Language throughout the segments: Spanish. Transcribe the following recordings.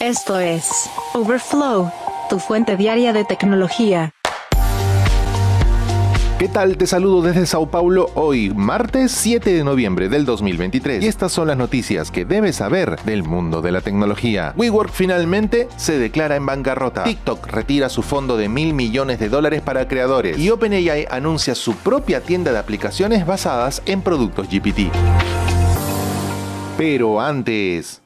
Esto es Overflow, tu fuente diaria de tecnología. ¿Qué tal? Te saludo desde Sao Paulo hoy, martes 7 de noviembre del 2023. Y estas son las noticias que debes saber del mundo de la tecnología. WeWork finalmente se declara en bancarrota. TikTok retira su fondo de mil millones de dólares para creadores. Y OpenAI anuncia su propia tienda de aplicaciones basadas en productos GPT. Pero antes...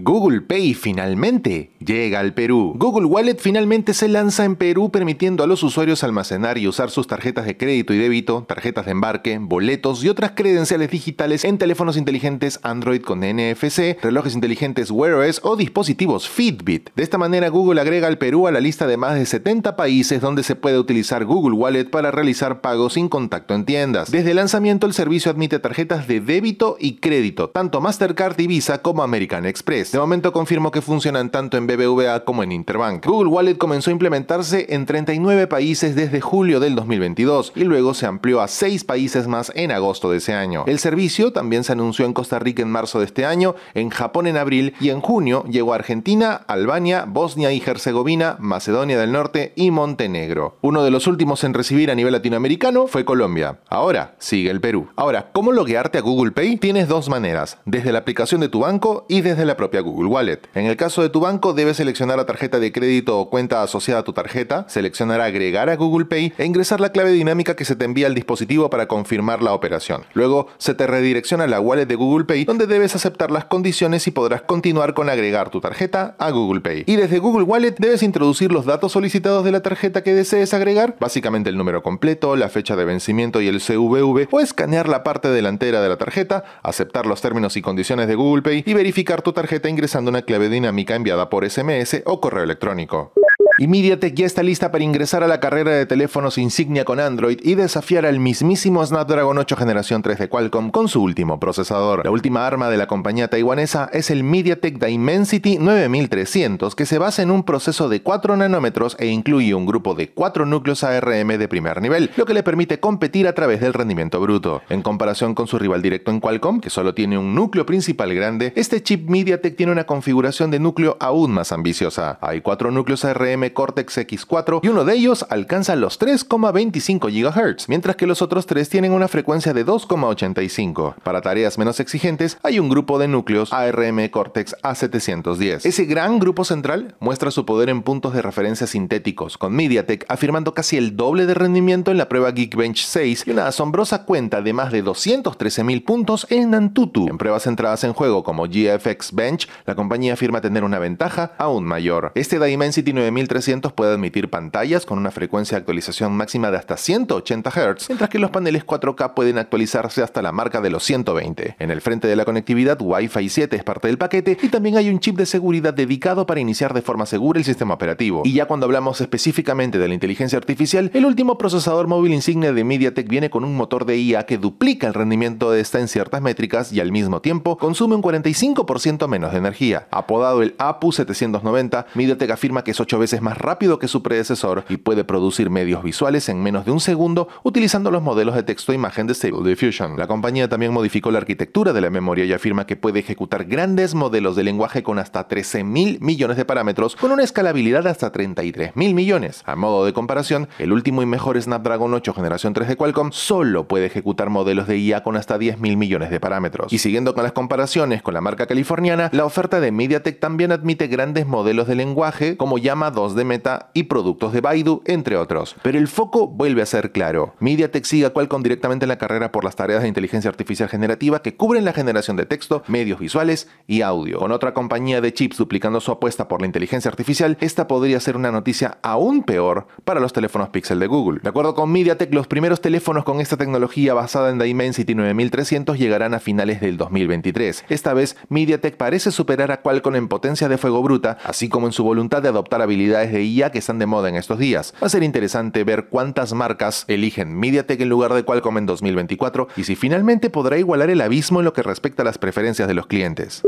Google Pay finalmente llega al Perú. Google Wallet finalmente se lanza en Perú permitiendo a los usuarios almacenar y usar sus tarjetas de crédito y débito, tarjetas de embarque, boletos y otras credenciales digitales en teléfonos inteligentes Android con NFC, relojes inteligentes Wear OS o dispositivos Fitbit. De esta manera Google agrega al Perú a la lista de más de 70 países donde se puede utilizar Google Wallet para realizar pagos sin contacto en tiendas. Desde el lanzamiento el servicio admite tarjetas de débito y crédito, tanto Mastercard y Visa como American Express. De momento confirmo que funcionan tanto en BBVA como en Interbank. Google Wallet comenzó a implementarse en 39 países desde julio del 2022 y luego se amplió a 6 países más en agosto de ese año. El servicio también se anunció en Costa Rica en marzo de este año, en Japón en abril y en junio llegó a Argentina, Albania, Bosnia y Herzegovina, Macedonia del Norte y Montenegro. Uno de los últimos en recibir a nivel latinoamericano fue Colombia. Ahora sigue el Perú. Ahora, ¿cómo loguearte a Google Pay? Tienes dos maneras, desde la aplicación de tu banco y desde la propia Google Wallet. En el caso de tu banco, debes seleccionar la tarjeta de crédito o cuenta asociada a tu tarjeta, seleccionar agregar a Google Pay e ingresar la clave dinámica que se te envía al dispositivo para confirmar la operación. Luego, se te redirecciona a la wallet de Google Pay donde debes aceptar las condiciones y podrás continuar con agregar tu tarjeta a Google Pay. Y desde Google Wallet debes introducir los datos solicitados de la tarjeta que desees agregar, básicamente el número completo, la fecha de vencimiento y el CVV, o escanear la parte delantera de la tarjeta, aceptar los términos y condiciones de Google Pay y verificar tu tarjeta ingresando una clave dinámica enviada por SMS o correo electrónico. Y MediaTek ya está lista para ingresar a la carrera de teléfonos insignia con Android y desafiar al mismísimo Snapdragon 8 Generación 3 de Qualcomm con su último procesador. La última arma de la compañía taiwanesa es el MediaTek Dimensity 9300, que se basa en un proceso de 4 nanómetros e incluye un grupo de 4 núcleos ARM de primer nivel, lo que le permite competir a través del rendimiento bruto. En comparación con su rival directo en Qualcomm, que solo tiene un núcleo principal grande, este chip MediaTek tiene una configuración de núcleo aún más ambiciosa. Hay 4 núcleos ARM Cortex X4 y uno de ellos alcanza los 3,25 GHz, mientras que los otros tres tienen una frecuencia de 2,85. Para tareas menos exigentes, hay un grupo de núcleos ARM Cortex A710. Ese gran grupo central muestra su poder en puntos de referencia sintéticos, con MediaTek afirmando casi el doble de rendimiento en la prueba Geekbench 6 y una asombrosa cuenta de más de 213.000 puntos en Antutu. En pruebas centradas en juego como GFX Bench, la compañía afirma tener una ventaja aún mayor. Este Dimensity 9000 300 puede admitir pantallas con una frecuencia de actualización máxima de hasta 180 Hz, mientras que los paneles 4K pueden actualizarse hasta la marca de los 120. En el frente de la conectividad, Wi-Fi 7 es parte del paquete y también hay un chip de seguridad dedicado para iniciar de forma segura el sistema operativo. Y ya cuando hablamos específicamente de la inteligencia artificial, el último procesador móvil insignia de MediaTek viene con un motor de IA que duplica el rendimiento de esta en ciertas métricas y al mismo tiempo consume un 45% menos de energía. Apodado el APU 790, MediaTek afirma que es 8 veces más rápido que su predecesor y puede producir medios visuales en menos de un segundo utilizando los modelos de texto e imagen de Stable Diffusion. La compañía también modificó la arquitectura de la memoria y afirma que puede ejecutar grandes modelos de lenguaje con hasta 13.000 millones de parámetros con una escalabilidad de hasta 33.000 millones. A modo de comparación, el último y mejor Snapdragon 8 generación 3 de Qualcomm solo puede ejecutar modelos de IA con hasta 10.000 millones de parámetros. Y siguiendo con las comparaciones con la marca californiana, la oferta de MediaTek también admite grandes modelos de lenguaje como llama 2 de Meta y productos de Baidu, entre otros. Pero el foco vuelve a ser claro. MediaTek sigue a Qualcomm directamente en la carrera por las tareas de inteligencia artificial generativa que cubren la generación de texto, medios visuales y audio. Con otra compañía de chips duplicando su apuesta por la inteligencia artificial, esta podría ser una noticia aún peor para los teléfonos Pixel de Google. De acuerdo con MediaTek, los primeros teléfonos con esta tecnología basada en Dimensity 9300 llegarán a finales del 2023. Esta vez, MediaTek parece superar a Qualcomm en potencia de fuego bruta, así como en su voluntad de adoptar habilidades de IA que están de moda en estos días. Va a ser interesante ver cuántas marcas eligen MediaTek en lugar de Qualcomm en 2024 y si finalmente podrá igualar el abismo en lo que respecta a las preferencias de los clientes.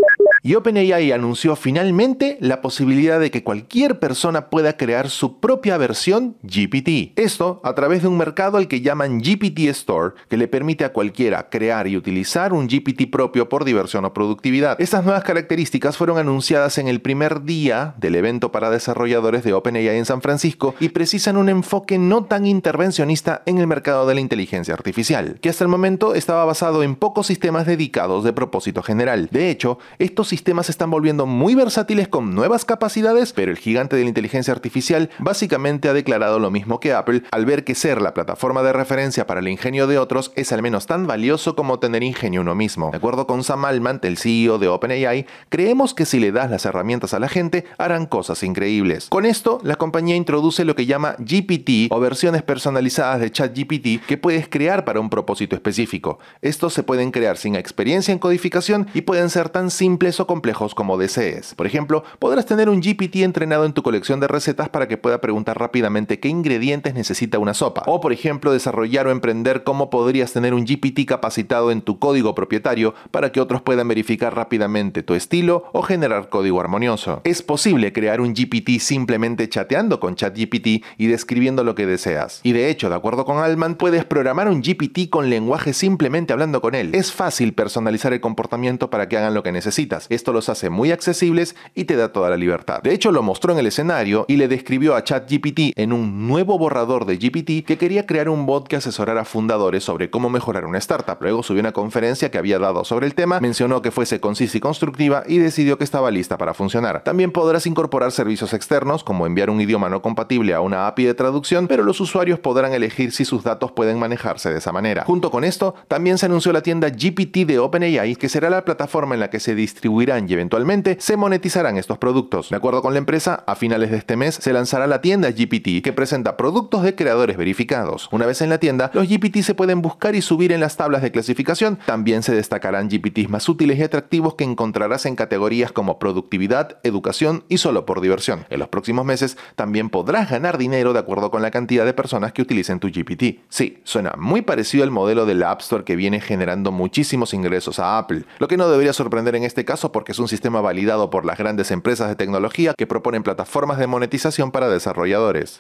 Y OpenAI anunció finalmente la posibilidad de que cualquier persona pueda crear su propia versión GPT. Esto a través de un mercado al que llaman GPT Store, que le permite a cualquiera crear y utilizar un GPT propio por diversión o productividad. Estas nuevas características fueron anunciadas en el primer día del evento para desarrolladores de OpenAI en San Francisco y precisan un enfoque no tan intervencionista en el mercado de la inteligencia artificial, que hasta el momento estaba basado en pocos sistemas dedicados de propósito general. De hecho, estos sistemas se están volviendo muy versátiles con nuevas capacidades, pero el gigante de la inteligencia artificial básicamente ha declarado lo mismo que Apple al ver que ser la plataforma de referencia para el ingenio de otros es al menos tan valioso como tener ingenio uno mismo. De acuerdo con Sam Altman, el CEO de OpenAI, creemos que si le das las herramientas a la gente, harán cosas increíbles. Con esto, la compañía introduce lo que llama GPT o versiones personalizadas de ChatGPT que puedes crear para un propósito específico. Estos se pueden crear sin experiencia en codificación y pueden ser tan simples o complejos como desees. Por ejemplo, podrás tener un GPT entrenado en tu colección de recetas para que pueda preguntar rápidamente qué ingredientes necesita una sopa. O por ejemplo, desarrollar o emprender cómo podrías tener un GPT capacitado en tu código propietario para que otros puedan verificar rápidamente tu estilo o generar código armonioso. Es posible crear un GPT simplemente chateando con ChatGPT y describiendo lo que deseas. Y de hecho, de acuerdo con Altman, puedes programar un GPT con lenguaje simplemente hablando con él. Es fácil personalizar el comportamiento para que hagan lo que necesitas. Esto los hace muy accesibles y te da toda la libertad. De hecho, lo mostró en el escenario y le describió a ChatGPT en un nuevo borrador de GPT que quería crear un bot que asesorara a fundadores sobre cómo mejorar una startup. Luego subió una conferencia que había dado sobre el tema, mencionó que fuese concisa y constructiva y decidió que estaba lista para funcionar. También podrás incorporar servicios externos como enviar un idioma no compatible a una API de traducción, pero los usuarios podrán elegir si sus datos pueden manejarse de esa manera. Junto con esto, también se anunció la tienda GPT de OpenAI, que será la plataforma en la que se distribuirá y eventualmente se monetizarán estos productos. De acuerdo con la empresa, a finales de este mes se lanzará la tienda GPT que presenta productos de creadores verificados. Una vez en la tienda, los GPT se pueden buscar y subir en las tablas de clasificación. También se destacarán GPTs más útiles y atractivos que encontrarás en categorías como productividad, educación y solo por diversión. En los próximos meses también podrás ganar dinero de acuerdo con la cantidad de personas que utilicen tu GPT. Sí, suena muy parecido al modelo de la App Store que viene generando muchísimos ingresos a Apple, lo que no debería sorprender en este caso porque es un sistema validado por las grandes empresas de tecnología que proponen plataformas de monetización para desarrolladores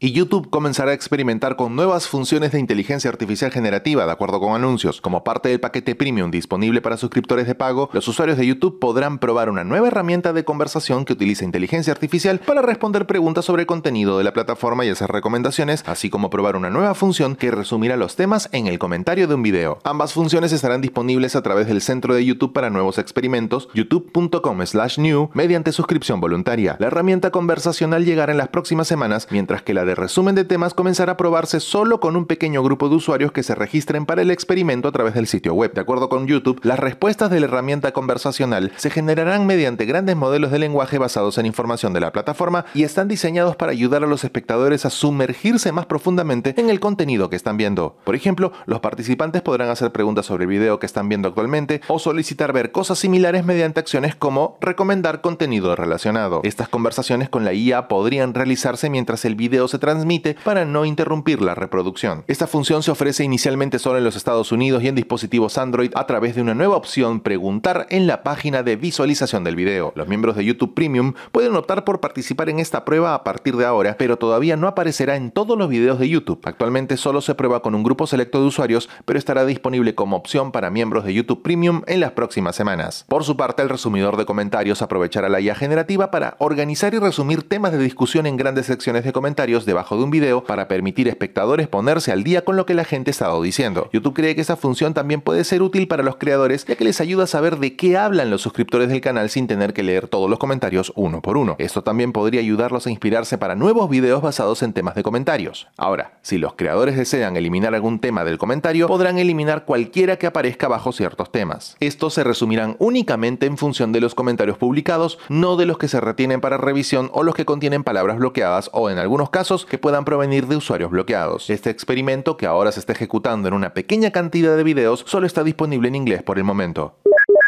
y YouTube comenzará a experimentar con nuevas funciones de inteligencia artificial generativa de acuerdo con anuncios. Como parte del paquete premium disponible para suscriptores de pago, los usuarios de YouTube podrán probar una nueva herramienta de conversación que utiliza inteligencia artificial para responder preguntas sobre el contenido de la plataforma y esas recomendaciones, así como probar una nueva función que resumirá los temas en el comentario de un video. Ambas funciones estarán disponibles a través del centro de YouTube para nuevos experimentos, youtube.com new, mediante suscripción voluntaria. La herramienta conversacional llegará en las próximas semanas, mientras que la de resumen de temas comenzará a probarse solo con un pequeño grupo de usuarios que se registren para el experimento a través del sitio web. De acuerdo con YouTube, las respuestas de la herramienta conversacional se generarán mediante grandes modelos de lenguaje basados en información de la plataforma y están diseñados para ayudar a los espectadores a sumergirse más profundamente en el contenido que están viendo. Por ejemplo, los participantes podrán hacer preguntas sobre el video que están viendo actualmente o solicitar ver cosas similares mediante acciones como recomendar contenido relacionado. Estas conversaciones con la IA podrían realizarse mientras el video se transmite para no interrumpir la reproducción. Esta función se ofrece inicialmente solo en los Estados Unidos y en dispositivos Android a través de una nueva opción Preguntar en la página de visualización del video. Los miembros de YouTube Premium pueden optar por participar en esta prueba a partir de ahora, pero todavía no aparecerá en todos los videos de YouTube. Actualmente solo se prueba con un grupo selecto de usuarios, pero estará disponible como opción para miembros de YouTube Premium en las próximas semanas. Por su parte, el resumidor de comentarios aprovechará la IA generativa para organizar y resumir temas de discusión en grandes secciones de comentarios debajo de un video para permitir espectadores ponerse al día con lo que la gente ha estado diciendo. YouTube cree que esa función también puede ser útil para los creadores ya que les ayuda a saber de qué hablan los suscriptores del canal sin tener que leer todos los comentarios uno por uno. Esto también podría ayudarlos a inspirarse para nuevos videos basados en temas de comentarios. Ahora, si los creadores desean eliminar algún tema del comentario, podrán eliminar cualquiera que aparezca bajo ciertos temas. Estos se resumirán únicamente en función de los comentarios publicados, no de los que se retienen para revisión o los que contienen palabras bloqueadas o en algunos casos que puedan provenir de usuarios bloqueados. Este experimento, que ahora se está ejecutando en una pequeña cantidad de videos, solo está disponible en inglés por el momento.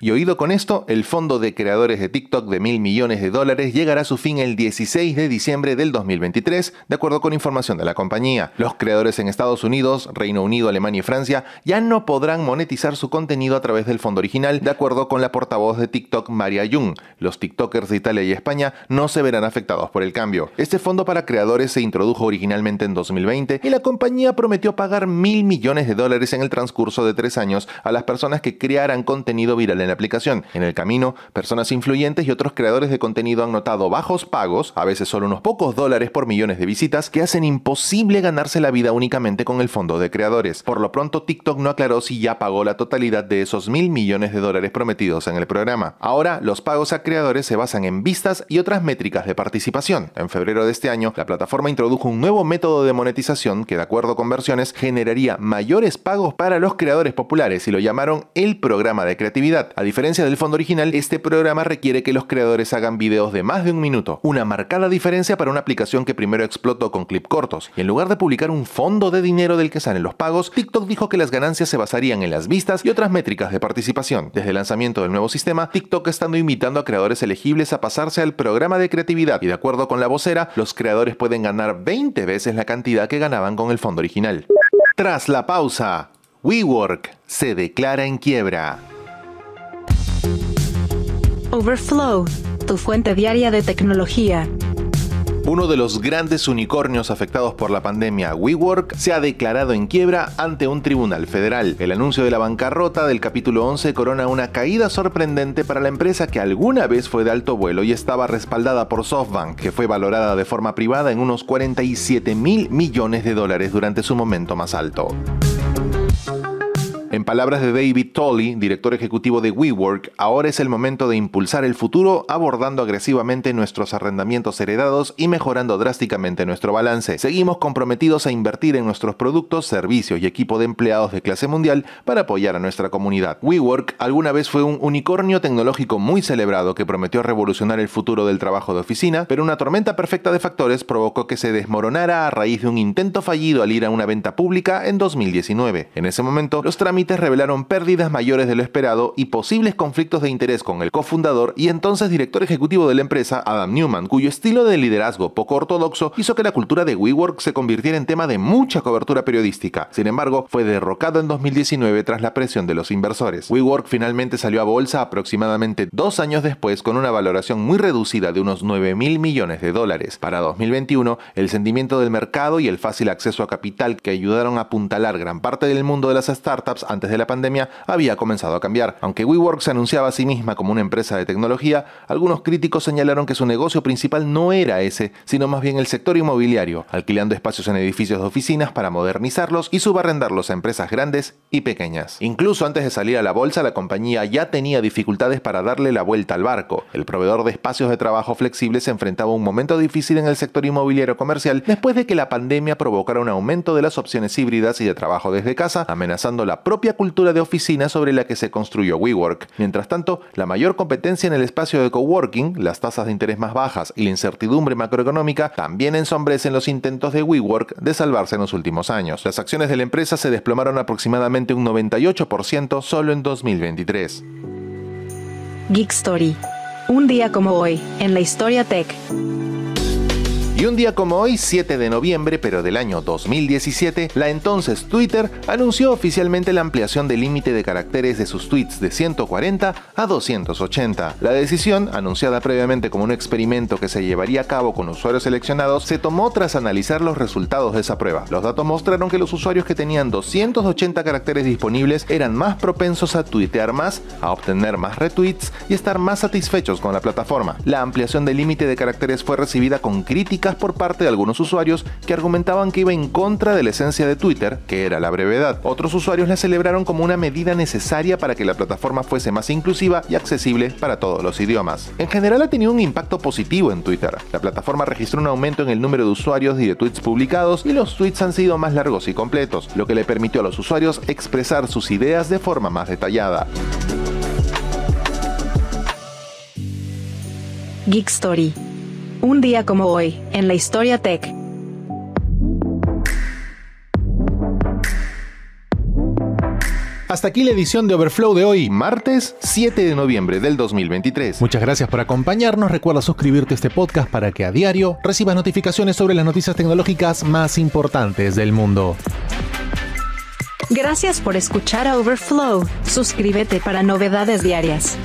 Y oído con esto, el fondo de creadores de TikTok de mil millones de dólares llegará a su fin el 16 de diciembre del 2023, de acuerdo con información de la compañía. Los creadores en Estados Unidos, Reino Unido, Alemania y Francia ya no podrán monetizar su contenido a través del fondo original, de acuerdo con la portavoz de TikTok Maria Jung. Los TikTokers de Italia y España no se verán afectados por el cambio. Este fondo para creadores se introdujo originalmente en 2020 y la compañía prometió pagar mil millones de dólares en el transcurso de tres años a las personas que crearan contenido viral en la aplicación. En el camino, personas influyentes y otros creadores de contenido han notado bajos pagos, a veces solo unos pocos dólares por millones de visitas, que hacen imposible ganarse la vida únicamente con el fondo de creadores. Por lo pronto, TikTok no aclaró si ya pagó la totalidad de esos mil millones de dólares prometidos en el programa. Ahora, los pagos a creadores se basan en vistas y otras métricas de participación. En febrero de este año, la plataforma introdujo un nuevo método de monetización que, de acuerdo con versiones, generaría mayores pagos para los creadores populares y lo llamaron el programa de creatividad. A diferencia del fondo original, este programa requiere que los creadores hagan videos de más de un minuto, una marcada diferencia para una aplicación que primero explotó con clip cortos. Y en lugar de publicar un fondo de dinero del que salen los pagos, TikTok dijo que las ganancias se basarían en las vistas y otras métricas de participación. Desde el lanzamiento del nuevo sistema, TikTok está invitando a creadores elegibles a pasarse al programa de creatividad y de acuerdo con la vocera, los creadores pueden ganar 20 veces la cantidad que ganaban con el fondo original. Tras la pausa, WeWork se declara en quiebra. Overflow, tu fuente diaria de tecnología. Uno de los grandes unicornios afectados por la pandemia, WeWork, se ha declarado en quiebra ante un tribunal federal. El anuncio de la bancarrota del capítulo 11 corona una caída sorprendente para la empresa que alguna vez fue de alto vuelo y estaba respaldada por SoftBank, que fue valorada de forma privada en unos 47 mil millones de dólares durante su momento más alto. En palabras de David Tolley, director ejecutivo de WeWork, ahora es el momento de impulsar el futuro abordando agresivamente nuestros arrendamientos heredados y mejorando drásticamente nuestro balance. Seguimos comprometidos a invertir en nuestros productos, servicios y equipo de empleados de clase mundial para apoyar a nuestra comunidad. WeWork alguna vez fue un unicornio tecnológico muy celebrado que prometió revolucionar el futuro del trabajo de oficina, pero una tormenta perfecta de factores provocó que se desmoronara a raíz de un intento fallido al ir a una venta pública en 2019. En ese momento, los trámites revelaron pérdidas mayores de lo esperado y posibles conflictos de interés con el cofundador y entonces director ejecutivo de la empresa, Adam Newman, cuyo estilo de liderazgo poco ortodoxo hizo que la cultura de WeWork se convirtiera en tema de mucha cobertura periodística. Sin embargo, fue derrocado en 2019 tras la presión de los inversores. WeWork finalmente salió a bolsa aproximadamente dos años después con una valoración muy reducida de unos 9 mil millones de dólares. Para 2021, el sentimiento del mercado y el fácil acceso a capital que ayudaron a apuntalar gran parte del mundo de las startups antes de la pandemia había comenzado a cambiar. Aunque WeWork se anunciaba a sí misma como una empresa de tecnología, algunos críticos señalaron que su negocio principal no era ese, sino más bien el sector inmobiliario, alquilando espacios en edificios de oficinas para modernizarlos y subarrendarlos a empresas grandes y pequeñas. Incluso antes de salir a la bolsa, la compañía ya tenía dificultades para darle la vuelta al barco. El proveedor de espacios de trabajo flexibles se enfrentaba a un momento difícil en el sector inmobiliario comercial después de que la pandemia provocara un aumento de las opciones híbridas y de trabajo desde casa, amenazando la propia cultura de oficina sobre la que se construyó WeWork. Mientras tanto, la mayor competencia en el espacio de coworking, las tasas de interés más bajas y la incertidumbre macroeconómica también ensombrecen los intentos de WeWork de salvarse en los últimos años. Las acciones de la empresa se desplomaron aproximadamente un 98% solo en 2023. Geek Story. Un día como hoy, en la historia tech. Y un día como hoy, 7 de noviembre, pero del año 2017, la entonces Twitter anunció oficialmente la ampliación del límite de caracteres de sus tweets de 140 a 280. La decisión, anunciada previamente como un experimento que se llevaría a cabo con usuarios seleccionados, se tomó tras analizar los resultados de esa prueba. Los datos mostraron que los usuarios que tenían 280 caracteres disponibles eran más propensos a tuitear más, a obtener más retweets y estar más satisfechos con la plataforma. La ampliación del límite de caracteres fue recibida con críticas por parte de algunos usuarios que argumentaban que iba en contra de la esencia de Twitter, que era la brevedad. Otros usuarios la celebraron como una medida necesaria para que la plataforma fuese más inclusiva y accesible para todos los idiomas. En general ha tenido un impacto positivo en Twitter. La plataforma registró un aumento en el número de usuarios y de tweets publicados y los tweets han sido más largos y completos, lo que le permitió a los usuarios expresar sus ideas de forma más detallada. Geek Story un día como hoy, en la historia tech. Hasta aquí la edición de Overflow de hoy, martes 7 de noviembre del 2023. Muchas gracias por acompañarnos. Recuerda suscribirte a este podcast para que a diario recibas notificaciones sobre las noticias tecnológicas más importantes del mundo. Gracias por escuchar a Overflow. Suscríbete para novedades diarias.